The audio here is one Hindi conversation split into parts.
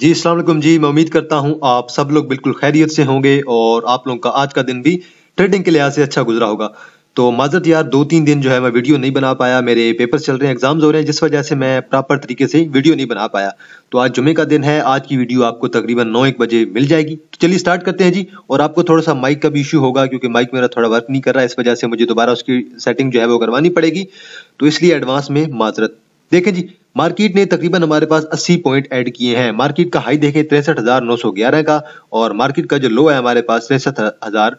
जी असलम जी मैं उम्मीद करता हूँ आप सब लोग बिल्कुल खैरियत से होंगे और आप लोगों का आज का दिन भी ट्रेडिंग के लिहाज से अच्छा गुजरा होगा तो माजरत यार दो तीन दिन जो है मैं वीडियो नहीं बना पाया मेरे पेपर चल रहे हैं एग्जाम्स हो रहे हैं जिस वजह से मैं प्रॉपर तरीके से वीडियो नहीं बना पाया तो आज जुमे का दिन है आज की वीडियो आपको तकरीबन नौ एक बजे मिल जाएगी तो चलिए स्टार्ट करते हैं जी और आपको थोड़ा सा माइक का भी इशू होगा क्योंकि माइक मेरा थोड़ा वर्क नहीं कर रहा है इस वजह से मुझे दोबारा उसकी सेटिंग जो है वो करवानी पड़ेगी तो इसलिए एडवांस में माजरत देखें जी मार्केट ने तकरीबन हमारे पास 80 पॉइंट ऐड किए हैं मार्केट का हाई देखें तिरसठ हजार नौ सौ ग्यारह का और मार्केट का जो लो है हमारे पास तिरसठ हजार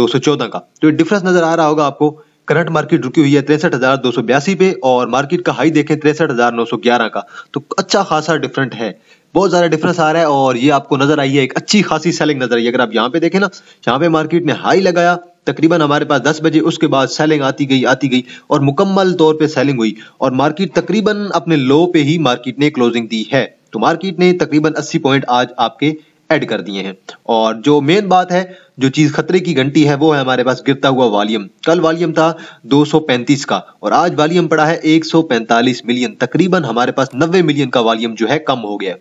दो सौ चौदह का तो डिफरेंस नजर आ रहा होगा आपको करंट मार्केट रुकी हुई है तिरसठ हजार दो सौ बयासी पे और मार्केट का हाई देखें तिरसठ हजार नौ सौ ग्यारह का तो अच्छा खासा डिफरेंट है बहुत ज्यादा डिफरेंस आ रहा है और ये आपको नजर आई है एक अच्छी खासी सेलिंग नजर आई है अगर आप यहाँ पे देखें ना यहाँ पे मार्केट ने हाई लगाया तकरीबन हमारे पास दस बजे उसके बाद सेलिंग आती गई आती गई और मुकम्मल तौर पर सेलिंग हुई और मार्केट तकरीबन अपने लो पे ही मार्केट ने क्लोजिंग दी है तो मार्केट ने तकरीबन अस्सी पॉइंट आज आपके ऐड कर दिए हैं और जो मेन बात है जो चीज खतरे की घंटी है वो है हमारे पास गिरता हुआ वॉल्यूम कल वॉल्यूम था 235 का और आज वॉल्यूम पड़ा है 145 मिलियन तकरीबन हमारे पास 90 मिलियन का वॉल्यूम जो है कम हो गया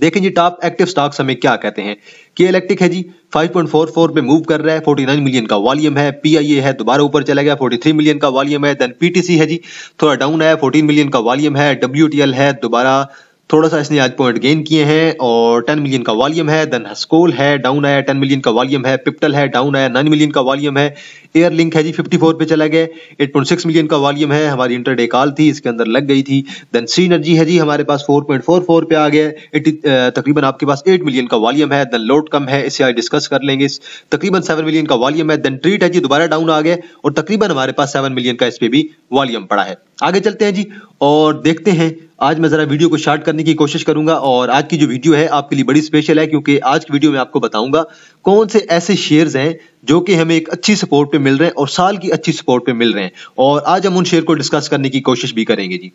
देखें जी टॉप एक्टिव स्टॉक्स हमें क्या कहते हैं के इलेक्ट्रिक है जी 5.44 पे मूव कर रहा है 49 मिलियन का वॉल्यूम है पीआईए है दोबारा ऊपर चला गया 43 मिलियन का वॉल्यूम है देन पीटीसी है जी थोड़ा डाउन है 14 मिलियन का वॉल्यूम है डब्ल्यू है दोबारा थोड़ा सा इसने आज पॉइंट गेन किए हैं और 10 मिलियन का वॉल्यूम है देन हस्कोल है डाउन आया 10 मिलियन का वॉल्यूम है पिप्टल है डाउन आया 9 मिलियन का वॉल्यूम है एयर लिंक है जी 54 पे चला गया 8.6 मिलियन का वॉल्यूम है हमारी इंटरडे कॉल थी इसके अंदर लग गई थी देन सी एनर्जी है जी हमारे पास 4.44 पे आ गया तकरीबन आपके पास 8 मिलियन का वॉल्यूम है देन लोड कम है इसे आज डिस्कस कर लेंगे तकरीबन सेवन मिलियन का वॉल्यूम है देन ट्रीट है जी दोबारा डाउन आ गया और तकरीबन हमारे पास सेवन मिलियन का इस पर भी वॉल्यूम पड़ा है आगे चलते हैं जी और देखते हैं आज मैं ज़रा वीडियो को शार्ट करने की कोशिश करूंगा और आज की जो वीडियो है आपके लिए बड़ी स्पेशल है क्योंकि आज की वीडियो में आपको बताऊंगा कौन से ऐसे शेयर्स हैं जो कि हमें एक अच्छी सपोर्ट पे मिल रहे हैं और साल की अच्छी सपोर्ट पे मिल रहे हैं और आज हम उन शेयर को डिस्कस करने की कोशिश भी करेंगे जी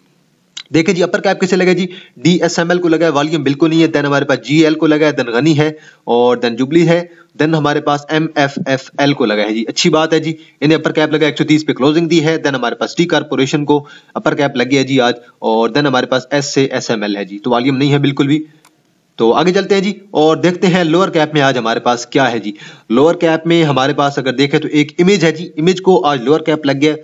देखें जी अपर कैप किसे लगा G D S M L को लगा है वॉल्यूम बिल्कुल नहीं है देन हमारे पास जी एल को लगा है देन गनी है और देन जुबली है देन हमारे पास एम एफ एफ एल को लगा है जी अच्छी बात है जी इन्हें अपर कैप लगा 130 पे क्लोजिंग दी है देन हमारे पास टी कारपोरेशन को अपर कैप लगी है जी आज और देन हमारे पास एस से एस एम एल है जी तो वॉल्यूम नहीं है बिल्कुल भी तो आगे चलते हैं जी और देखते हैं लोअर कैप में आज हमारे पास क्या है जी लोअर कैप में हमारे पास अगर देखें तो एक इमेज है जी इमेज को आज लोअर कैप लग गया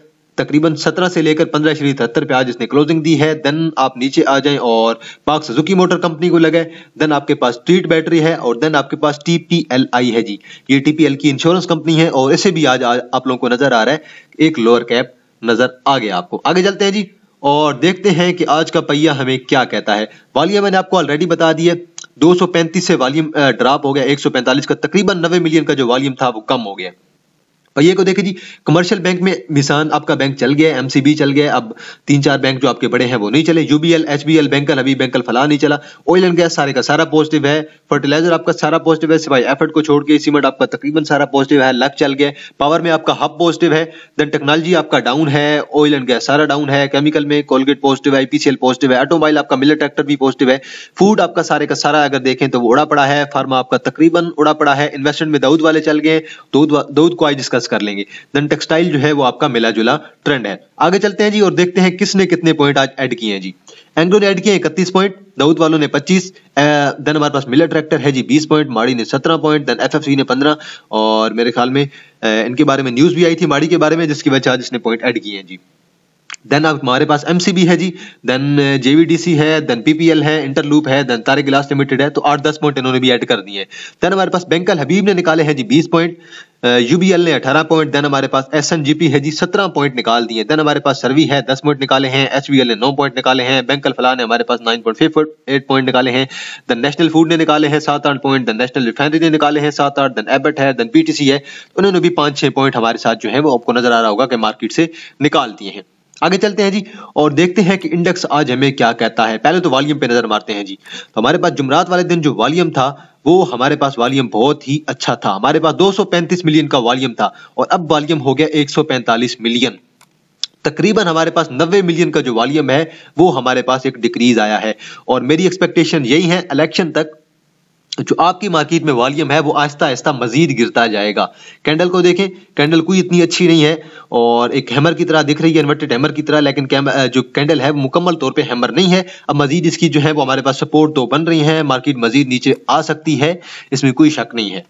तकरीबन 17 से लेकर पंद्रह श्री तिहत्तर पे आज इसने क्लोजिंग दी है देन आप नीचे आ जाएं और पाक सुजुकी मोटर कंपनी को लगाए देन आपके पास स्ट्रीट बैटरी है और देन आपके पास टीपीएलआई है जी ये टीपीएल की इंश्योरेंस कंपनी है और इसे भी आज, आज आप लोगों को नजर आ रहा है एक लोअर कैप नजर आ गया आपको आगे चलते हैं जी और देखते हैं कि आज का पहिया हमें क्या कहता है वालिया मैंने आपको ऑलरेडी बता दिया दो से वॉल्यूम ड्रॉप हो गया 145 का तकरीबन 90 मिलियन का जो वॉल्यूम था वो कम हो गया भैया को देखे जी कमर्शियल बैंक में मिसान आपका बैंक चल गया एमसीबी चल गया अब तीन चार बैंक जो आपके बड़े हैं वो नहीं चले यूबीएल एचबीएल बैंकल अभी बैंकल फला नहीं चला ऑयल एंड गैस सारे का सारा पॉजिटिव है फर्टिलाइजर आपका सारा पॉजिटिव है सिवाय एफर्ट को छोड़ के सीमेंट आपका तकरीबन सारा पॉजिटिव है लक चल गया पावर में आपका हब पॉजिटिव है देन टेक्नोलॉजी आपका डाउन है ऑयल एंड गैस सारा डाउन है केमिकल में कोलगेट पॉजिटिव है आईपीसीएल पॉजिटिव है ऑटोमोबाइल आपका मिलर ट्रैक्टर भी पॉजिटिव है फूड आपका सारे का सारा अगर देखें तो वो उड़ा पड़ा है फार्मा आपका तकरीबन उड़ा पड़ा है इन्वेस्टमेंट में दाऊद वाले चल गए दूध दूध क्वाई जिसका डिस्कस कर लेंगे देन टेक्सटाइल जो है वो आपका मिला जुला ट्रेंड है आगे चलते हैं जी और देखते हैं किसने कितने पॉइंट आज ऐड किए हैं जी एंग्लो ने ऐड किए इकतीस पॉइंट दाऊद वालों ने पच्चीस देन हमारे पास मिलर ट्रैक्टर है जी बीस पॉइंट माड़ी ने सत्रह पॉइंट देन एफ ने पंद्रह और मेरे ख्याल में इनके बारे में न्यूज़ भी आई थी माड़ी के बारे में जिसकी वजह आज इसने पॉइंट ऐड किए हैं जी देन आप हमारे पास एमसीबी है जी देन जेवीडीसी है देन पीपीएल है इंटरलूप है देन तारे गिलास लिमिटेड है तो आठ दस पॉइंट इन्होंने भी ऐड कर दिए हैं देन हमारे पास बैंकल हबीब ने निकाले हैं जी बीस पॉइंट यूबीएल ने 18 पॉइंट देन हमारे पास एस है जी 17 पॉइंट निकाल दिए देन हमारे पास सर्वी है 10 पॉइंट निकाले हैं एच ने 9 पॉइंट निकाले हैं बैंक अलफला ने हमारे पास 9.58 पॉइंट निकाले हैं द नेशनल फूड ने निकाले हैं सात आठ पॉइंट द नेशनल रिफाइनरी ने निकाले हैं सात आठ देन एबट है देन पीटीसी है तो उन्होंने भी पांच छह पॉइंट हमारे साथ जो है वो आपको नजर आ रहा होगा कि मार्केट से निकाल दिए हैं आगे चलते हैं जी और देखते हैं कि इंडेक्स आज हमें क्या कहता है पहले तो वॉल्यूम पे नजर मारते हैं जी तो हमारे पास जुमरात वाले दिन जो वॉल्यूम था वो हमारे पास वॉल्यूम बहुत ही अच्छा था हमारे पास 235 मिलियन का वॉल्यूम था और अब वॉल्यूम हो गया 145 मिलियन तकरीबन हमारे पास 90 मिलियन का जो वॉल्यूम है वो हमारे पास एक डिक्रीज आया है और मेरी एक्सपेक्टेशन यही है इलेक्शन तक जो आपकी मार्केट में वॉल्यूम है वो आहिस्ता आहिस्ता मजीद गिरता जाएगा कैंडल को देखें कैंडल कोई इतनी अच्छी नहीं है और एक हैमर की तरह दिख रही है इन्वर्टेड हैमर की तरह लेकिन जो कैंडल है वो मुकम्मल तौर पे हैमर नहीं है अब मजीद इसकी जो है वो हमारे पास सपोर्ट तो बन रही है मार्केट मजीद नीचे आ सकती है इसमें कोई शक नहीं है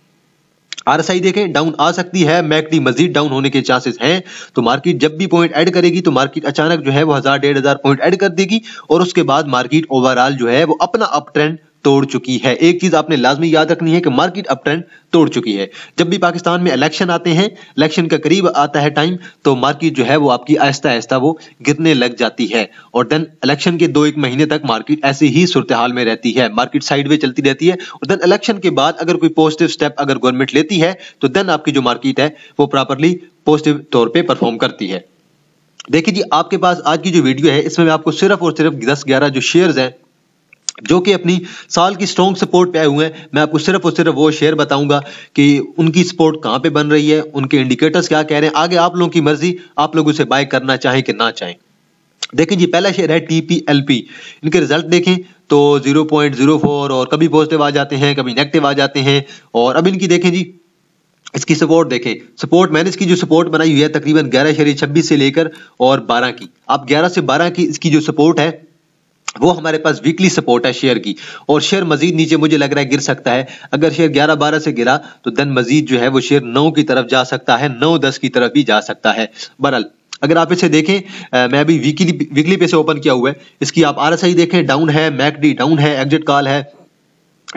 आई देखें डाउन आ सकती है मैकडी मजीद डाउन होने के चांसेस हैं तो मार्केट जब भी पॉइंट ऐड करेगी तो मार्केट अचानक जो है वो हजार डेढ़ हजार पॉइंट ऐड कर देगी और उसके बाद मार्केट ओवरऑल जो है वो अपना अप ट्रेंड तोड़ चुकी है एक चीज आपने लाजमी याद रखनी है कि मार्केट अप ट्रेंड तोड़ चुकी है जब भी पाकिस्तान में इलेक्शन आते हैं इलेक्शन का करीब आता है टाइम तो मार्केट जो है वो आपकी आहिस्ता आहिस्ता वो गिरने लग जाती है और देन इलेक्शन के दो एक महीने तक मार्केट ऐसे ही सूरत हाल में रहती है मार्केट साइड वे चलती रहती है और देन इलेक्शन के बाद अगर कोई पॉजिटिव स्टेप अगर गवर्नमेंट लेती है तो देन आपकी जो मार्केट है वो प्रॉपरली पॉजिटिव तौर पर परफॉर्म करती है देखिए जी आपके पास आज की जो वीडियो है इसमें मैं आपको सिर्फ और सिर्फ दस ग्यारह जो शेयर्स हैं जो कि अपनी साल की स्ट्रॉन्ग सपोर्ट पे आए हुए हैं मैं आपको सिर्फ और सिर्फ वो शेयर बताऊंगा कि उनकी सपोर्ट कहाँ पे बन रही है उनके इंडिकेटर्स क्या कह रहे हैं आगे आप लोगों की मर्जी आप लोग उसे बाय करना चाहें कि ना चाहें देखें जी पहला शेयर है टीपीएलपी इनके रिजल्ट देखें तो 0.04 और कभी पॉजिटिव आ जाते हैं कभी नेगेटिव आ जाते हैं और अब इनकी देखें जी इसकी सपोर्ट देखें सपोर्ट मैंने इसकी जो सपोर्ट बनाई हुई है तकरीबन ग्यारह शेयर छब्बीस से लेकर और बारह की आप ग्यारह से बारह की इसकी जो सपोर्ट है वो हमारे पास वीकली सपोर्ट है शेयर की और शेयर मजीद नीचे मुझे लग रहा है गिर सकता है अगर शेयर 11 12 से गिरा तो देन मजीद जो है वो शेयर 9 की तरफ जा सकता है 9 10 की तरफ भी जा सकता है बरल अगर आप इसे देखें आ, मैं अभी वीकली वीकली पे से ओपन किया हुआ है इसकी आप आर देखें डाउन है मैकडी डाउन है एग्जिट कॉल है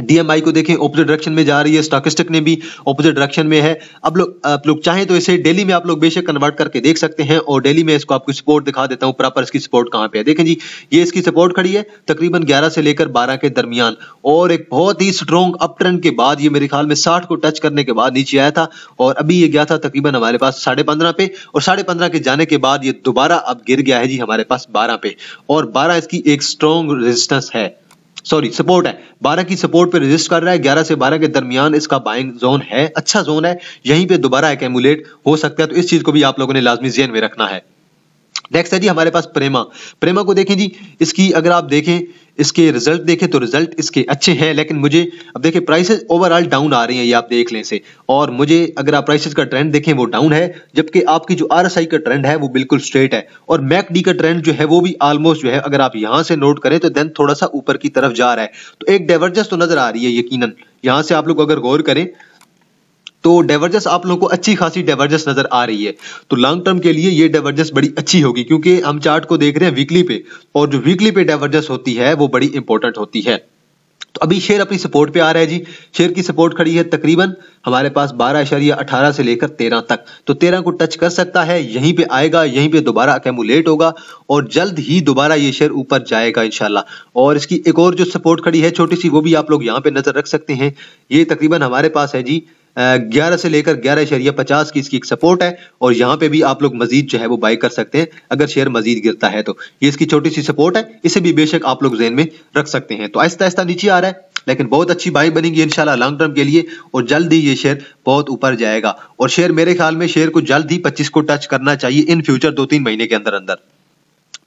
डीएमआई को देखें ऑपोजिट डायरेक्शन में जा रही है स्टॉकिस्टिक ने भी ऑपोजिट डायरेक्शन में है अब लोग आप लोग चाहें तो इसे डेली में आप लोग बेशक कन्वर्ट करके देख सकते हैं और डेली में इसको आपको सपोर्ट दिखा देता हूं प्रॉपर इसकी सपोर्ट कहां पे है देखें जी ये इसकी सपोर्ट खड़ी है तकरीबन ग्यारह से लेकर बारह के दरमियान और एक बहुत ही स्ट्रॉन्ग अप ट्रेंड के बाद ये मेरे ख्याल में साठ को टच करने के बाद नीचे आया था और अभी ये गया था तकरीबन हमारे पास साढ़े पे और साढ़े के जाने के बाद ये दोबारा अब गिर गया है जी हमारे पास बारह पे और बारह इसकी एक स्ट्रॉन्ग रेजिस्टेंस है सॉरी सपोर्ट है 12 की सपोर्ट पे रजिस्ट कर रहा है 11 से 12 के दरमियान इसका बाइंग जोन है अच्छा जोन है यहीं पे दोबारा एकमुलेट हो सकता है तो इस चीज को भी आप लोगों ने लाजमी जेन में रखना है नेक्स्ट है जी हमारे पास प्रेमा प्रेमा को देखें जी इसकी अगर आप देखें इसके रिजल्ट देखें तो रिजल्ट इसके अच्छे हैं लेकिन मुझे अब देखें प्राइसेस ओवरऑल डाउन आ रही हैं ये आप देख लें से और मुझे अगर आप प्राइसेस का ट्रेंड देखें वो डाउन है जबकि आपकी जो आर का ट्रेंड है वो बिल्कुल स्ट्रेट है और मैक डी का ट्रेंड जो है वो भी ऑलमोस्ट जो है अगर आप यहाँ से नोट करें तो देन थोड़ा सा ऊपर की तरफ जा रहा है तो एक डाइवर्जेंस तो नजर आ रही है यकीनन यहाँ से आप लोग अगर गौर करें तो डेवर्जेंस आप लोगों को अच्छी खासी डेवर्जेंस नजर आ रही है तो लॉन्ग टर्म के लिए ये डेवर्जेंस बड़ी अच्छी होगी क्योंकि हम चार्ट को देख रहे हैं वीकली पे और जो वीकली पे डेवर्जेंस होती है वो बड़ी इंपॉर्टेंट होती है तो अभी शेयर अपनी सपोर्ट पे आ रहा है जी शेयर की सपोर्ट खड़ी है तकरीबन हमारे पास बारह अशरिया अठारह से लेकर तेरह तक तो तेरह को टच कर सकता है यहीं पे आएगा यहीं पे दोबारा अकेमुलेट होगा और जल्द ही दोबारा ये शेयर ऊपर जाएगा इनशाला और इसकी एक और जो सपोर्ट खड़ी है छोटी सी वो भी आप लोग यहाँ पे नजर रख सकते हैं ये तकरीबन हमारे पास है जी ग्यारह से लेकर ग्यारह इशरिया पचास की इसकी एक सपोर्ट है और यहाँ पे भी आप लोग मजीद जो है वो बाई कर सकते हैं अगर शेयर मजीद गिरता है तो ये इसकी छोटी सी सपोर्ट है इसे भी बेशक आप लोग जेन में रख सकते हैं तो आहिस्ता आहिस्ता नीचे आ रहा है लेकिन बहुत अच्छी बाई बनेगी इंशाल्लाह लॉन्ग टर्म के लिए और जल्द ही ये शेयर बहुत ऊपर जाएगा और शेयर मेरे ख्याल में शेयर को जल्द ही पच्चीस को टच करना चाहिए इन फ्यूचर दो तीन महीने के अंदर अंदर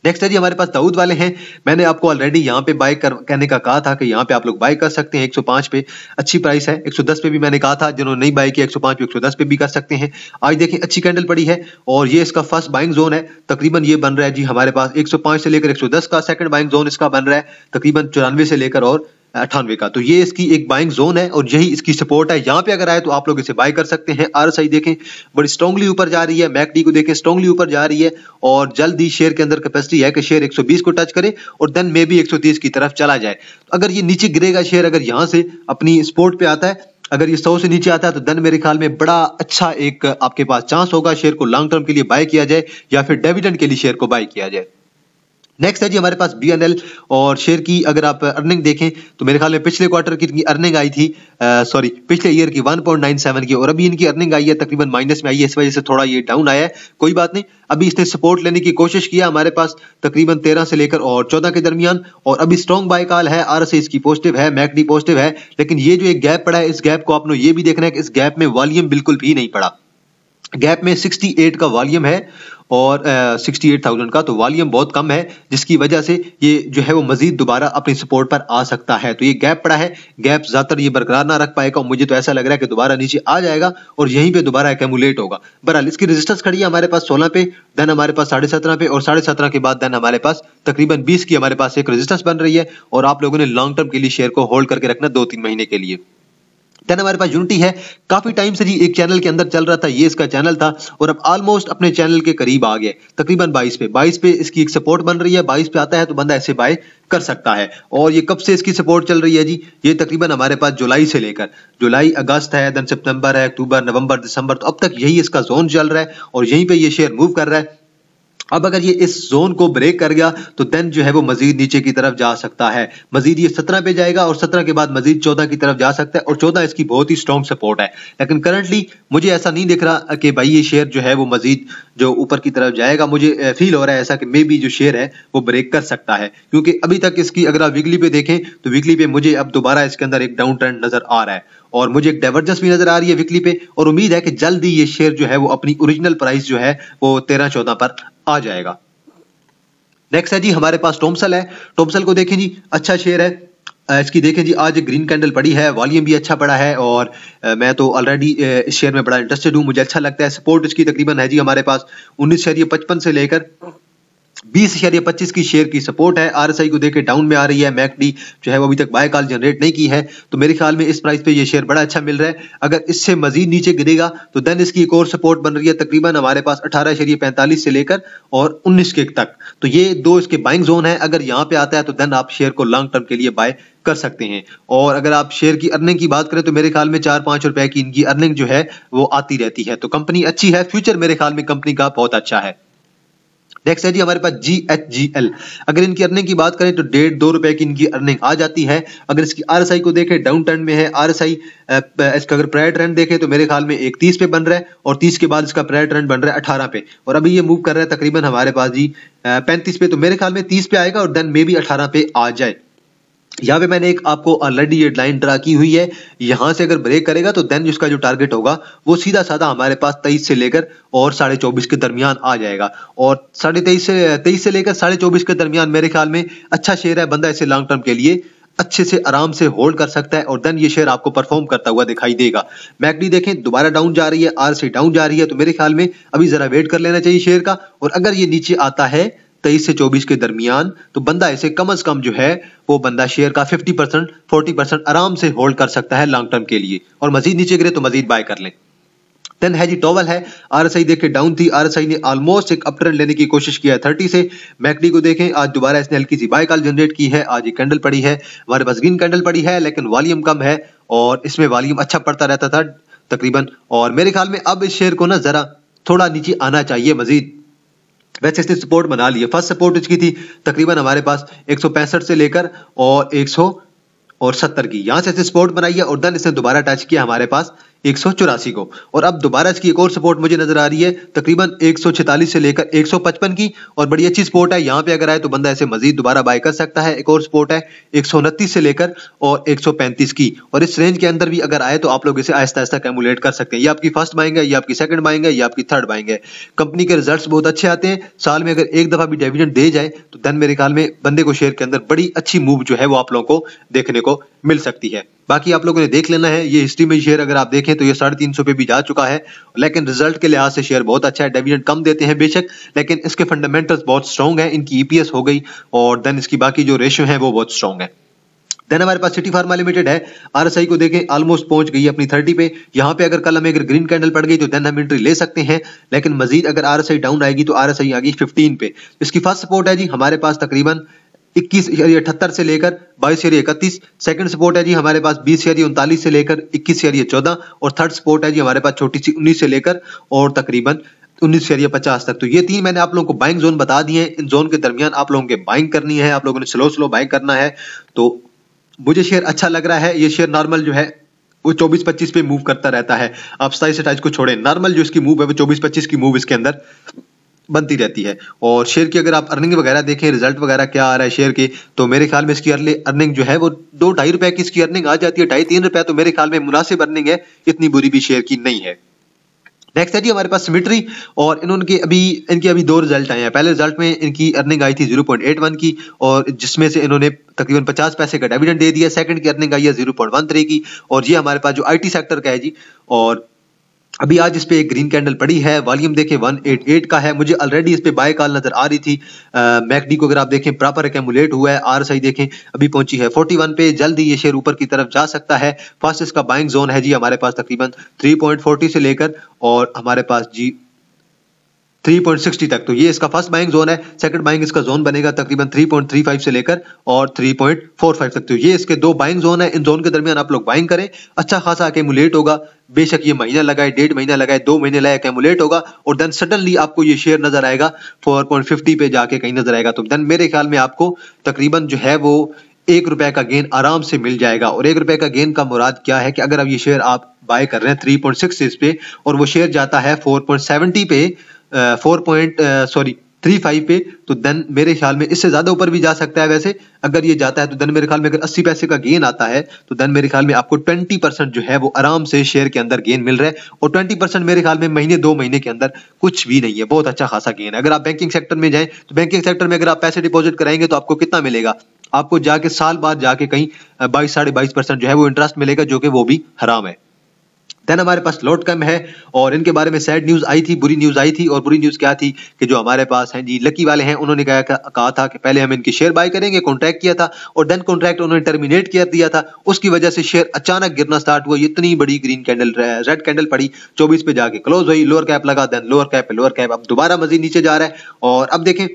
नेक्स्ट है जी हमारे पास दाऊद वाले हैं मैंने आपको ऑलरेडी यहाँ पे बाय कर कहने का कहा था कि यहाँ पे आप लोग बाय कर सकते हैं 105 पे अच्छी प्राइस है 110 पे भी मैंने कहा था जिन्होंने नहीं बाय किया 105 पे 110 पे भी कर सकते हैं आज देखिए अच्छी कैंडल पड़ी है और ये इसका फर्स्ट बाइंग जोन है तकरीबन ये बन रहा है जी हमारे पास एक से लेकर एक का सेकंड बाइंग जोन इसका बन रहा है तकरीबन चौरानवे से लेकर और अठानवे का तो ये इसकी एक बाइंग जोन है और यही इसकी सपोर्ट है यहाँ पे अगर आए तो आप लोग इसे बाय कर सकते हैं आर देखें बड़ी स्ट्रांगली ऊपर जा रही है मैकडी को देखें स्ट्रांगली ऊपर जा रही है और जल्द ही शेयर के अंदर कैपेसिटी है कि शेयर 120 को टच करे और देन मे बी एक की तरफ चला जाए तो अगर ये नीचे गिरेगा शेयर अगर यहाँ से अपनी स्पोर्ट पे आता है अगर ये सौ से नीचे आता है तो देन मेरे ख्याल में बड़ा अच्छा एक आपके पास चांस होगा शेयर को लॉन्ग टर्म के लिए बाय किया जाए या फिर डेविडेंड के लिए शेयर को बाय किया जाए नेक्स्ट है जी हमारे पास बी और शेयर की अगर आप अर्निंग देखें तो मेरे ख्याल में पिछले क्वार्टर की इनकी अर्निंग आई थी सॉरी पिछले ईयर की 1.97 की और अभी इनकी अर्निंग आई है तकरीबन माइनस में आई है इस वजह से थोड़ा ये डाउन आया है कोई बात नहीं अभी इसने सपोर्ट लेने की कोशिश किया हमारे पास तकरीबन तेरह से लेकर और चौदह के दरमियान और अभी स्ट्रॉन्ग बाय कॉल है आर एस इसकी पॉजिटिव है मैकडी पॉजिटिव है लेकिन ये जो एक गैप पड़ा है इस गैप को आपने ये भी देखना है कि इस गैप में वॉल्यूम बिल्कुल भी नहीं पड़ा गैप में 68 का वॉल्यूम है और सिक्सटी एट थाउजेंड का तो वॉल्यूम बहुत कम है जिसकी वजह से ये जो है वो मजीद दोबारा अपनी सपोर्ट पर आ सकता है तो ये गैप पड़ा है गैप ज़्यादातर ये बरकरार ना रख पाएगा और मुझे तो ऐसा लग रहा है कि दोबारा नीचे आ जाएगा और यहीं पे दोबारा एकमुलेट होगा बहरहाल इसकी रजिस्टेंस खड़ी है हमारे पास सोलह पे देन हमारे पास साढ़े सत्रह पे और साढ़े सत्रह के बाद देन हमारे पास तकरीबन बीस की हमारे पास एक रजिस्टेंस बन रही है और आप लोगों ने लॉन्ग टर्म के लिए शेयर को होल्ड करके रखना दो तीन महीने के लिए देन हमारे पास यूनिटी है काफी टाइम से जी एक चैनल के अंदर चल रहा था ये इसका चैनल था और अब ऑलमोस्ट अपने चैनल के करीब आ गए तकरीबन 22 पे 22 पे इसकी एक सपोर्ट बन रही है 22 पे आता है तो बंदा ऐसे बाय कर सकता है और ये कब से इसकी सपोर्ट चल रही है जी ये तकरीबन हमारे पास जुलाई से लेकर जुलाई अगस्त है देन सितंबर है अक्टूबर नवंबर दिसंबर तो अब तक यही इसका जोन चल रहा है और यहीं पर यह शेयर मूव कर रहा है अब अगर ये इस जोन को ब्रेक कर गया तो देन जो है वो मजीद नीचे की तरफ जा सकता है मजीद ये सत्रह पे जाएगा और सत्रह के बाद मजीद चौदह की तरफ जा सकता है और चौदह इसकी बहुत ही स्ट्रॉन्ग सपोर्ट है लेकिन करंटली मुझे ऐसा नहीं दिख रहा कि भाई ये शेयर जो है वो मजीद जो ऊपर की तरफ जाएगा मुझे फील हो रहा है ऐसा कि मे बी जो शेयर है वो ब्रेक कर सकता है क्योंकि अभी तक इसकी अगर आप वीकली पे देखें तो वीकली पे मुझे अब दोबारा इसके अंदर एक डाउन ट्रेंड नजर आ रहा है और मुझे एक डाइवर्जेंस भी नजर आ रही है वीकली पे और उम्मीद है कि जल्द ही ये शेयर जो है वो अपनी ओरिजिनल प्राइस जो है वो तेरह चौदह पर आ जाएगा नेक्स्ट है जी हमारे पास टोमसल है टोमसल को देखें जी अच्छा शेयर है इसकी देखें जी आज ग्रीन कैंडल पड़ी है वॉल्यूम भी अच्छा पड़ा है और मैं तो ऑलरेडी इस शेयर में बड़ा इंटरेस्टेड हूँ मुझे अच्छा लगता है सपोर्ट इसकी तकरीबन है जी हमारे पास उन्नीस शेयर पचपन से लेकर बीस या पच्चीस की शेयर की सपोर्ट है आरएसआई को देखे डाउन में आ रही है मैकडी जो है वो अभी तक बाय कॉल जनरेट नहीं की है तो मेरे ख्याल में इस प्राइस पे ये शेयर बड़ा अच्छा मिल रहा है अगर इससे मजीद नीचे गिरेगा तो देन इसकी एक और सपोर्ट बन रही है तकरीबन हमारे पास अठारह या पैंतालीस से लेकर और उन्नीस के तक तो ये दो इसके बाइंग जोन है अगर यहाँ पे आता है तो देन आप शेयर को लॉन्ग टर्म के लिए बाय कर सकते हैं और अगर आप शेयर की अर्निंग की बात करें तो मेरे ख्याल में चार पांच रुपए की इनकी अर्निंग जो है वो आती रहती है तो कंपनी अच्छी है फ्यूचर मेरे ख्याल में कंपनी का बहुत अच्छा है नेक्स्ट है जी हमारे पास जी एच जी एल अगर इनकी अर्निंग की बात करें तो डेढ़ दो रुपए की इनकी अर्निंग आ जाती है अगर इसकी आर को देखें डाउन ट्रेंड में है आर आई इसका अगर प्रायर ट्रेंड देखें तो मेरे ख्याल में एक तीस पे बन रहा है और तीस के बाद इसका प्रायर ट्रेंड बन रहा है अठारह पे और अभी ये मूव कर रहा है तकरीबन हमारे पास जी पैंतीस पे तो मेरे ख्याल में तीस पे आएगा और देन मे बी अठारह पे आ जाए यहाँ पे मैंने एक आपको ऑलरेडी ये लाइन ड्रा की हुई है यहाँ से अगर ब्रेक करेगा तो देन उसका जो टारगेट होगा वो सीधा साधा हमारे पास तेईस से लेकर और साढ़े चौबीस के दरमियान आ जाएगा और साढ़े तेईस से तेईस से लेकर साढ़े चौबीस के दरमियान मेरे ख्याल में अच्छा शेयर है बंदा इसे लॉन्ग टर्म के लिए अच्छे से आराम से होल्ड कर सकता है और देन ये शेयर आपको परफॉर्म करता हुआ दिखाई देगा मैकडी देखें दोबारा डाउन जा रही है से डाउन जा रही है तो मेरे ख्याल में अभी जरा वेट कर लेना चाहिए शेयर का और अगर ये नीचे आता है तेईस से चौबीस के दरमियान तो बंदा इसे कम अज कम जो है वो बंदा शेयर का फिफ्टी परसेंट फोर्टी परसेंट आराम से होल्ड कर सकता है लॉन्ग टर्म के लिए और मजीद नीचे गिरे तो मजीद बाय कर लें देन है जी टॉवल है एस आई देखे डाउन थी आई ने ऑलमोस्ट एक अपट्रेंड लेने की कोशिश किया है थर्टी से मैकडी को देखें आज दोबारा इसने हल्की सी बाय कॉल जनरेट की है आज ये कैंडल पड़ी है हमारे पास ग्रीन कैंडल पड़ी है लेकिन वॉल्यूम कम है और इसमें वॉल्यूम अच्छा पड़ता रहता था तकरीबन और मेरे ख्याल में अब इस शेयर को ना जरा थोड़ा नीचे आना चाहिए मजीद वैसे इसने सपोर्ट बना लिया फर्स्ट सपोर्ट इसकी थी तकरीबन हमारे पास एक से लेकर और एक और सत्तर की यहाँ से इसने सपोर्ट बनाई है और दन इसने दोबारा टच किया हमारे पास एक को और अब दोबारा इसकी एक और सपोर्ट मुझे नजर आ रही है तकरीबन एक से लेकर एक की और बड़ी अच्छी सपोर्ट है यहाँ पे अगर आए तो बंदा ऐसे मजीद दोबारा बाय कर सकता है एक और सपोर्ट है एक से लेकर और एक की और इस रेंज के अंदर भी अगर आए तो आप लोग इसे आहिस्ता आहिस्ता कैमुलेट कर सकते हैं ये आपकी फर्स्ट बाइंग है ये आपकी सेकंड बाइंग है ये आपकी थर्ड बाइंग है कंपनी के रिजल्ट बहुत अच्छे आते हैं साल में अगर एक दफा भी डिविडेंट दे जाए तो देन मेरे ख्याल में बंदे को शेयर के अंदर बड़ी अच्छी मूव जो है वो आप लोगों को देखने को मिल सकती है बाकी आप लोगों ने देख लेना है ये हिस्ट्री में शेयर अगर आप देखें देखें तो ये साढ़े तीन सौ पे भी जा चुका है लेकिन रिजल्ट के लिहाज से शेयर बहुत अच्छा है डिविडेंड कम देते हैं बेशक लेकिन इसके फंडामेंटल्स बहुत स्ट्रॉन्ग है इनकी ईपीएस हो गई और देन इसकी बाकी जो रेशियो है वो बहुत स्ट्रॉन्ग है देन हमारे पास सिटी फार्मा लिमिटेड है आरएसआई को देखें ऑलमोस्ट पहुंच गई अपनी थर्टी पे यहाँ पे अगर कल हमें अगर ग्रीन कैंडल पड़ गई तो देन हम एंट्री ले सकते हैं लेकिन मजीद अगर आरएसआई डाउन आएगी तो आरएसआई आ गई फिफ्टीन पे इसकी फर्स्ट सपोर्ट है जी हमारे पास तकरीबन इक्कीस अठहत्तर से लेकर बाईस यानी इकतीस सेकंड सपोर्ट है जी हमारे पास बीस यानी उनतालीस से लेकर इक्कीस यानी चौदह और थर्ड सपोर्ट है जी हमारे पास छोटी सी उन्नीस से लेकर और तकरीबन उन्नीस से पचास तक तो ये तीन मैंने आप लोगों को बाइंग जोन बता दिए इन जोन के दरमियान आप लोगों के बाइंग करनी है आप लोगों ने स्लो स्लो बाइंग करना है तो मुझे शेयर अच्छा लग रहा है ये शेयर नॉर्मल जो है वो 24-25 पे मूव करता रहता है आप सताईस अट्ठाईस को छोड़ें नॉर्मल जो इसकी मूव है वो 24-25 की मूव इसके अंदर बनती रहती है और शेयर की अगर आप अर्निंग वगैरह देखें रिजल्ट वगैरह क्या आ रहा है शेयर के तो मेरे ख्याल में इसकी अर्निंग जो है वो दो ढाई रुपए की इसकी अर्निंग आ जाती है ढाई तीन रुपए तो मेरे ख्याल में मुनासिब अर्निंग है इतनी बुरी भी शेयर की नहीं है नेक्स्ट है जी हमारे पास सिमिट्री और इन्होंने अभी इनके अभी दो रिजल्ट आए हैं पहले रिजल्ट में इनकी अर्निंग आई थी 0.81 की और जिसमें से इन्होंने तकरीबन 50 पैसे का डिविडेंड दे दिया सेकंड की अर्निंग आई है 0.13 की और ये हमारे पास जो आईटी सेक्टर का है जी और अभी आज इस पे एक ग्रीन कैंडल पड़ी है वॉल्यूम देखें 188 का है मुझे ऑलरेडी इस पे बाय कॉल नजर आ रही थी मैकडी को अगर आप देखें प्रॉपर एकमुलेट हुआ है सही देखें अभी पहुंची है 41 पे जल्द ही ये शेयर ऊपर की तरफ जा सकता है फास्टेस्ट का बाइंग जोन है जी हमारे पास तकरीबन 3.40 से लेकर और हमारे पास जी 3.60 तक तो ये इसका फर्स्ट बाइंग जोन है सेकंड बाइंग इसका जोन बनेगा तकरीबन 3.35 से लेकर और 3.45 तक तो ये इसके दो बाइंग जोन है इन जोन के दरमियान आप लोग बाइंग करें अच्छा खासा अकेमुलेट होगा बेशक ये महीना लगाए डेढ़ महीना लगाए दो महीने लगाए अकेमुलेट होगा और देन सडनली आपको ये शेयर नजर आएगा फोर पे जाके कहीं नजर आएगा तो देन मेरे ख्याल में आपको तकरीबन जो है वो एक रुपए का गेन आराम से मिल जाएगा और एक रुपए का गेन का मुराद क्या है कि अगर अब ये शेयर आप बाय कर रहे हैं थ्री पॉइंट सिक्स पे और वो शेयर जाता है फोर पॉइंट सेवेंटी पे four point sorry three five पे तो देन मेरे ख्याल में इससे ज्यादा ऊपर भी जा सकता है वैसे अगर ये जाता है तो देन मेरे ख्याल में अगर अस्सी पैसे का गेन आता है तो देन मेरे ख्याल में आपको ट्वेंटी परसेंट जो है वो आराम से शेयर के अंदर गेन मिल रहा है और ट्वेंटी परसेंट मेरे ख्याल में महीने दो महीने के अंदर कुछ भी नहीं है बहुत अच्छा खासा गेन है अगर आप बैंकिंग सेक्टर में जाए तो बैंकिंग सेक्टर में अगर आप पैसे डिपोजिट कराएंगे तो आपको कितना मिलेगा आपको जाके साल बाद जाके कहीं बाईस साढ़े बाईस परसेंट जो है वो इंटरेस्ट मिलेगा जो कि वो भी हराम है देन हमारे पास लॉर्ड कम है और इनके बारे में सैड न्यूज आई थी बुरी न्यूज आई थी और बुरी न्यूज क्या थी कि जो हमारे पास हैं जी लकी वाले हैं उन्होंने कहा कहा था कि पहले हम इनके शेयर बाय करेंगे कॉन्ट्रैक्ट किया था और देन कॉन्ट्रैक्ट उन्होंने टर्मिनेट कर दिया था उसकी वजह से शेयर अचानक गिरना स्टार्ट हुआ इतनी बड़ी ग्रीन कैंडल रेड कैंडल पड़ी चौबीस पे जाके क्लोज हुई लोअर कैप लगा then lower cap lower cap अब दोबारा मजीद नीचे जा रहा है और अब देखें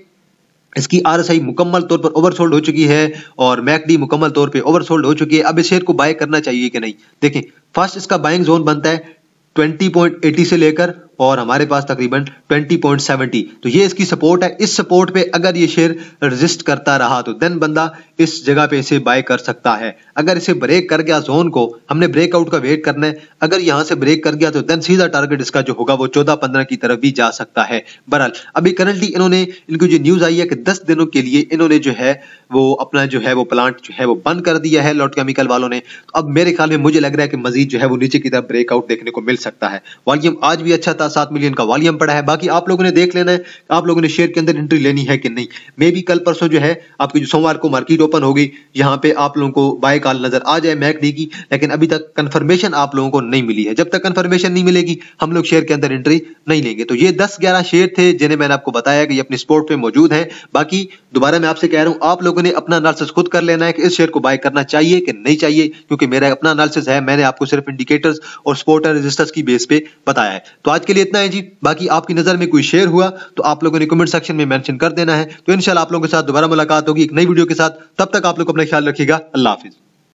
इसकी आर एस आई मुकम्मल तौर पर ओवरसोल्ड हो चुकी है और मैकडी मुकम्मल तौर पर ओवरसोल्ड हो चुकी है अब इस शेयर को बाय करना चाहिए कि नहीं देखें फर्स्ट इसका बाइंग जोन बनता है 20.80 से लेकर और हमारे पास तकरीबन 20.70 तो ये इसकी सपोर्ट है इस सपोर्ट पे अगर ये शेयर रजिस्ट करता रहा तो देन बंदा इस जगह पे इसे बाय कर सकता है अगर इसे ब्रेक कर गया जोन को हमने ब्रेकआउट का वेट करना है अगर यहाँ से ब्रेक कर गया तो देन सीधा टारगेट इसका जो होगा वो चौदह पंद्रह की तरफ भी जा सकता है बहरहाल अभी करंटली इन्होंने इनकी जो न्यूज आई है कि दस दिनों के लिए इन्होंने जो है वो अपना जो है वो प्लांट जो है वो बंद कर दिया है लॉट केमिकल वालों ने तो अब मेरे ख्याल में मुझे लग रहा है कि मजीद जो है वो नीचे की तरफ ब्रेकआउट देखने को मिल सकता है वॉल्यूम आज भी अच्छा था साथ सात मिलियन का वॉल्यूम पड़ा है बाकी आप लोगों ने देख लेना है आप लोगों ने शेयर के अंदर एंट्री लेनी है कि नहीं मे भी कल परसों जो है आपकी जो सोमवार को मार्केट ओपन होगी यहाँ पे आप लोगों को बाय कॉल नजर आ जाए मैकडी की लेकिन अभी तक कन्फर्मेशन आप लोगों को नहीं मिली है जब तक कन्फर्मेशन नहीं मिलेगी हम लोग शेयर के अंदर एंट्री नहीं लेंगे तो ये दस ग्यारह शेयर थे जिन्हें मैंने आपको बताया कि ये अपने स्पोर्ट पे मौजूद है बाकी दोबारा मैं आपसे कह रहा हूँ आप लोगों ने अपना एनालिसिस खुद कर लेना है कि इस शेयर को बाय करना चाहिए कि नहीं चाहिए क्योंकि मेरा अपना एनालिसिस है मैंने आपको सिर्फ इंडिकेटर्स और स्पोर्ट एंड रजिस्टर्स की बेस पे बताया है तो आज के लिए इतना है जी बाकी आपकी नज़र में कोई शेयर हुआ तो आप लोगों ने कमेंट सेक्शन में मेंशन कर देना है तो इनशाला आप लोगों के साथ दोबारा मुलाकात होगी एक नई वीडियो के साथ तब तक आप लोग अपना ख्याल रखिएगा अल्लाह हाफिज़